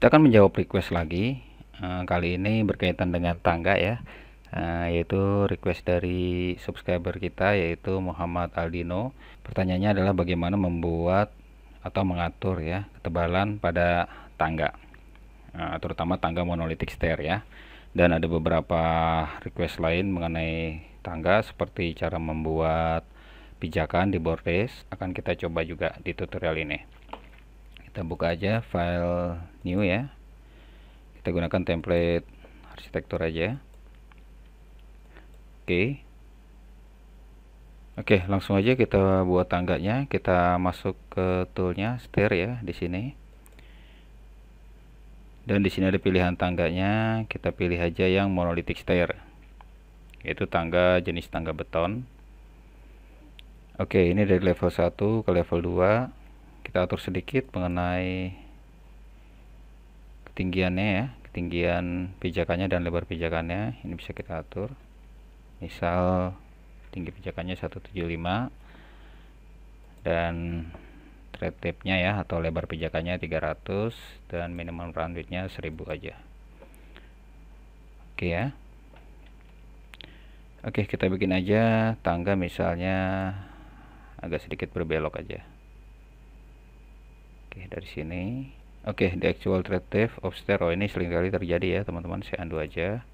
kita akan menjawab request lagi eh, kali ini berkaitan dengan tangga ya eh, yaitu request dari subscriber kita yaitu Muhammad Aldino pertanyaannya adalah bagaimana membuat atau mengatur ya ketebalan pada tangga eh, terutama tangga monolitik stair ya dan ada beberapa request lain mengenai tangga seperti cara membuat pijakan di bordes akan kita coba juga di tutorial ini kita buka aja file new ya kita gunakan template arsitektur aja oke okay. oke okay, langsung aja kita buat tangganya kita masuk ke toolnya stair ya di sini dan di sini ada pilihan tangganya kita pilih aja yang monolithic stair yaitu tangga jenis tangga beton oke okay, ini dari level 1 ke level 2 kita atur sedikit mengenai ketinggiannya ya ketinggian pijakannya dan lebar pijakannya ini bisa kita atur misal tinggi pijakannya 175 dan thread nya ya atau lebar pijakannya 300 dan minimum round nya 1000 aja oke ya oke kita bikin aja tangga misalnya agak sedikit berbelok aja oke dari sini Oke, okay, the actual trade depth of stereo ini seringkali terjadi ya teman-teman, saya andu aja.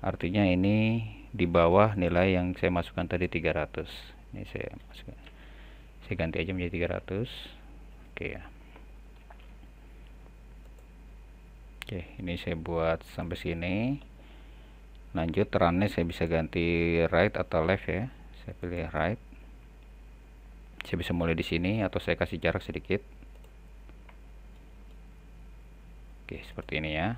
Artinya ini di bawah nilai yang saya masukkan tadi 300. Ini saya masukkan. Saya ganti aja menjadi 300. Oke okay, ya. Oke, okay, ini saya buat sampai sini. Lanjut runnya saya bisa ganti right atau left ya. Saya pilih right. Saya bisa mulai di sini atau saya kasih jarak sedikit oke seperti ini ya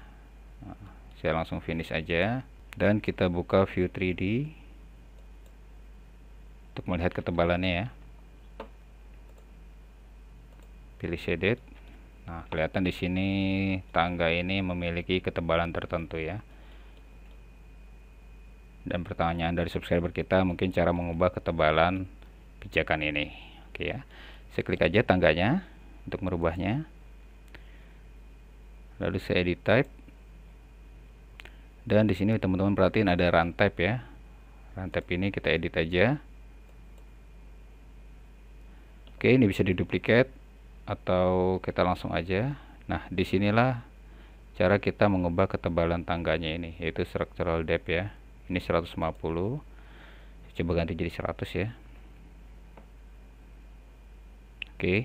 nah, saya langsung finish aja dan kita buka view 3D untuk melihat ketebalannya ya pilih shaded nah kelihatan di sini tangga ini memiliki ketebalan tertentu ya dan pertanyaan dari subscriber kita mungkin cara mengubah ketebalan pijakan ini oke ya saya klik aja tangganya untuk merubahnya lalu saya edit type dan di sini teman-teman perhatiin ada run type ya run type ini kita edit aja oke ini bisa diduplikat atau kita langsung aja nah disinilah cara kita mengubah ketebalan tangganya ini yaitu structural depth ya ini 150 coba ganti jadi 100 ya oke okay.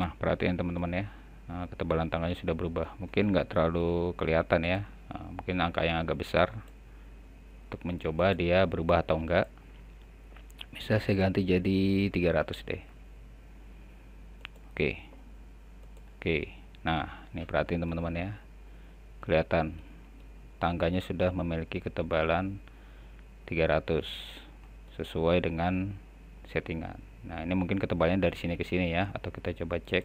nah perhatiin teman-teman ya nah, ketebalan tangannya sudah berubah mungkin nggak terlalu kelihatan ya nah, mungkin angka yang agak besar untuk mencoba dia berubah atau enggak bisa saya ganti jadi 300 deh oke oke nah ini perhatiin teman-teman ya kelihatan tangganya sudah memiliki ketebalan 300 sesuai dengan settingan nah ini mungkin ketebalannya dari sini ke sini ya atau kita coba cek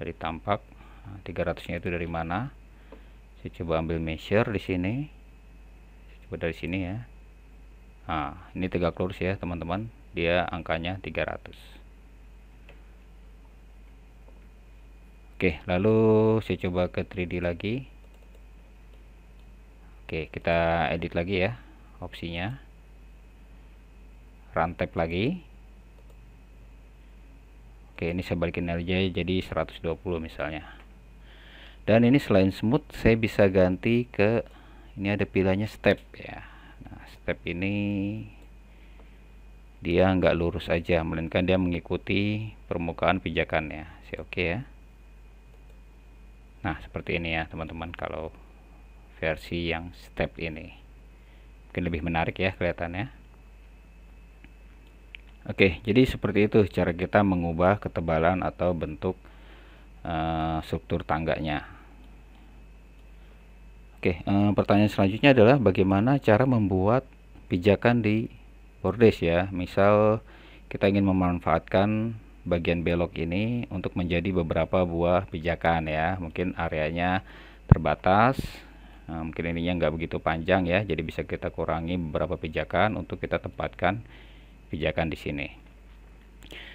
dari tampak nah, Tiga 300 nya itu dari mana saya coba ambil measure di sini saya coba dari sini ya nah ini tegak lurus ya teman-teman dia angkanya 300 Oke, lalu saya coba ke 3D lagi. Oke, kita edit lagi ya opsinya run lagi oke ini saya balikin aja jadi 120 misalnya dan ini selain smooth saya bisa ganti ke ini ada pilihannya step ya nah step ini dia nggak lurus aja melainkan dia mengikuti permukaan pijakannya oke okay ya nah seperti ini ya teman-teman kalau versi yang step ini mungkin lebih menarik ya kelihatannya Oke, jadi seperti itu cara kita mengubah ketebalan atau bentuk uh, struktur tangganya. Oke, uh, pertanyaan selanjutnya adalah bagaimana cara membuat pijakan di bordes ya. Misal kita ingin memanfaatkan bagian belok ini untuk menjadi beberapa buah pijakan ya. Mungkin areanya terbatas, uh, mungkin ininya nggak begitu panjang ya. Jadi bisa kita kurangi beberapa pijakan untuk kita tempatkan kebijakan di sini.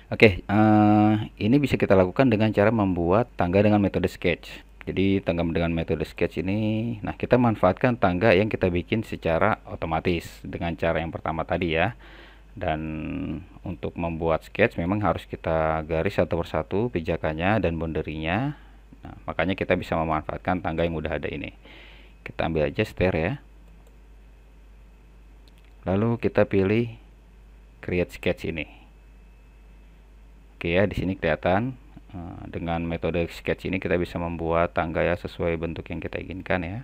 Oke, okay, uh, eh, ini bisa kita lakukan dengan cara membuat tangga dengan metode sketch. Jadi tangga dengan metode sketch ini, nah kita manfaatkan tangga yang kita bikin secara otomatis dengan cara yang pertama tadi ya. Dan untuk membuat sketch memang harus kita garis satu persatu pijakannya dan boundary Nah, makanya kita bisa memanfaatkan tangga yang udah ada ini. Kita ambil aja stair ya. Lalu kita pilih create sketch ini oke ya di sini kelihatan eh, dengan metode sketch ini kita bisa membuat tangga ya sesuai bentuk yang kita inginkan ya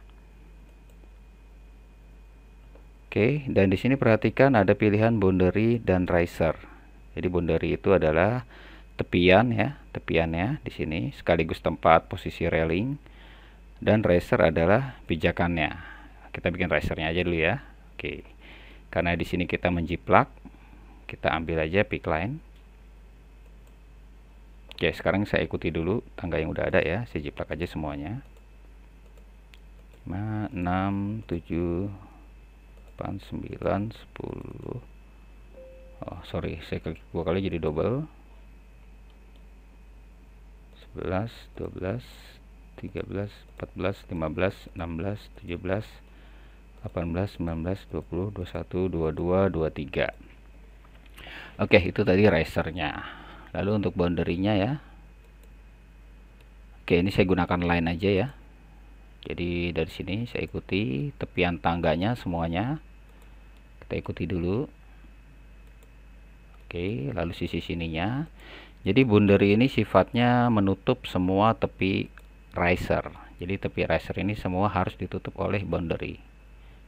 Oke, dan di sini perhatikan ada pilihan boundary dan riser. Jadi boundary itu adalah tepian ya, tepiannya di sini sekaligus tempat posisi railing dan riser adalah pijakannya. Kita bikin risernya aja dulu ya. Oke. Karena di sini kita menjiplak kita ambil aja pick line oke sekarang saya ikuti dulu tangga yang udah ada ya saya jiplak aja semuanya 5 6 7 8 9 10 oh sorry saya klik dua kali jadi double 11 12 13 14 15 16 17 18 19 20 21 22 23 oke itu tadi risernya lalu untuk boundary-nya ya oke ini saya gunakan line aja ya jadi dari sini saya ikuti tepian tangganya semuanya kita ikuti dulu oke lalu sisi sininya jadi boundary ini sifatnya menutup semua tepi riser jadi tepi riser ini semua harus ditutup oleh boundary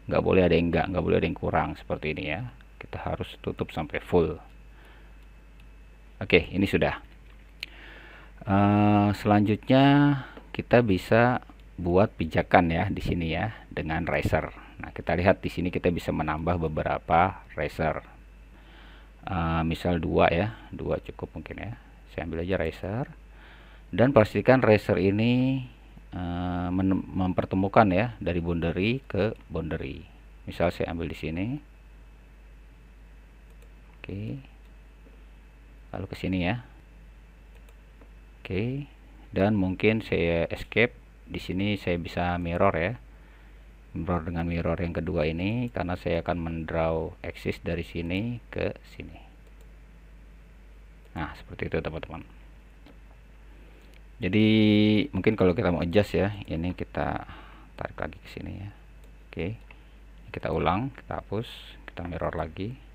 nggak boleh ada yang enggak nggak boleh ada yang kurang seperti ini ya kita harus tutup sampai full oke ini sudah uh, selanjutnya kita bisa buat pijakan ya di sini ya dengan riser. nah kita lihat di sini kita bisa menambah beberapa riser. uh, eh, misal dua ya dua cukup mungkin ya saya ambil aja riser dan pastikan riser ini uh, mempertemukan ya dari boundary ke boundary misal saya ambil di sini Oke. Lalu ke sini ya. Oke. Dan mungkin saya escape. Di sini saya bisa mirror ya. Mirror dengan mirror yang kedua ini karena saya akan mendraw axis dari sini ke sini. Nah, seperti itu teman-teman. Jadi mungkin kalau kita mau adjust ya, ini kita tarik lagi ke sini ya. Oke. Kita ulang, kita hapus, kita mirror lagi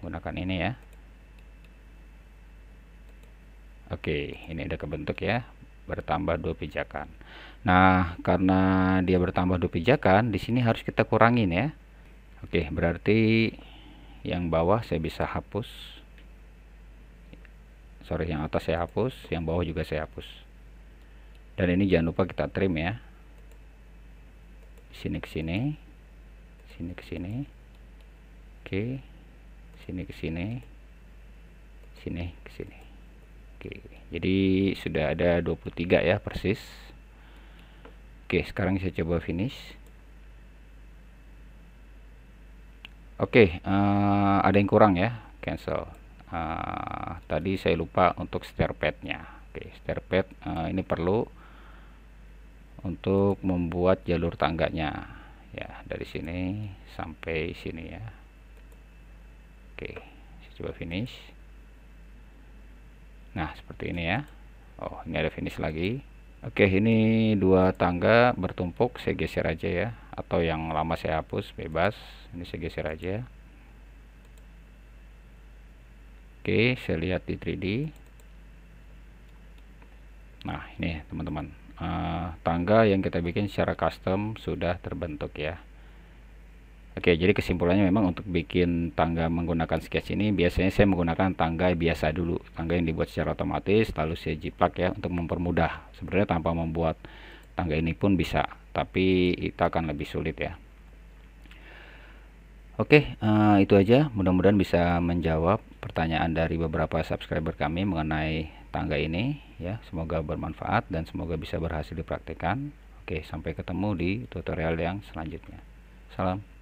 gunakan ini ya Oke ini udah kebentuk ya bertambah dua pijakan Nah karena dia bertambah dua pijakan di sini harus kita kurangin ya Oke berarti yang bawah saya bisa hapus sorry yang atas saya hapus yang bawah juga saya hapus dan ini jangan lupa kita trim ya sini ke sini sini ke sini oke okay sini ke sini sini ke sini oke jadi sudah ada 23 ya persis oke sekarang saya coba finish oke uh, ada yang kurang ya cancel uh, tadi saya lupa untuk stair padnya oke stair pad uh, eh, ini perlu untuk membuat jalur tangganya ya dari sini sampai sini ya Oke, saya coba finish. Nah, seperti ini ya. Oh, ini ada finish lagi. Oke, ini dua tangga bertumpuk, saya geser aja ya. Atau yang lama saya hapus, bebas. Ini saya geser aja. Oke, saya lihat di 3D. Nah, ini teman-teman. Uh, tangga yang kita bikin secara custom sudah terbentuk ya. Oke, jadi kesimpulannya memang untuk bikin tangga menggunakan sketch ini biasanya saya menggunakan tangga biasa dulu, tangga yang dibuat secara otomatis lalu saya jiplak ya untuk mempermudah. Sebenarnya tanpa membuat tangga ini pun bisa, tapi itu akan lebih sulit ya. Oke, uh, itu aja. Mudah-mudahan bisa menjawab pertanyaan dari beberapa subscriber kami mengenai tangga ini ya. Semoga bermanfaat dan semoga bisa berhasil dipraktikkan. Oke, sampai ketemu di tutorial yang selanjutnya. Salam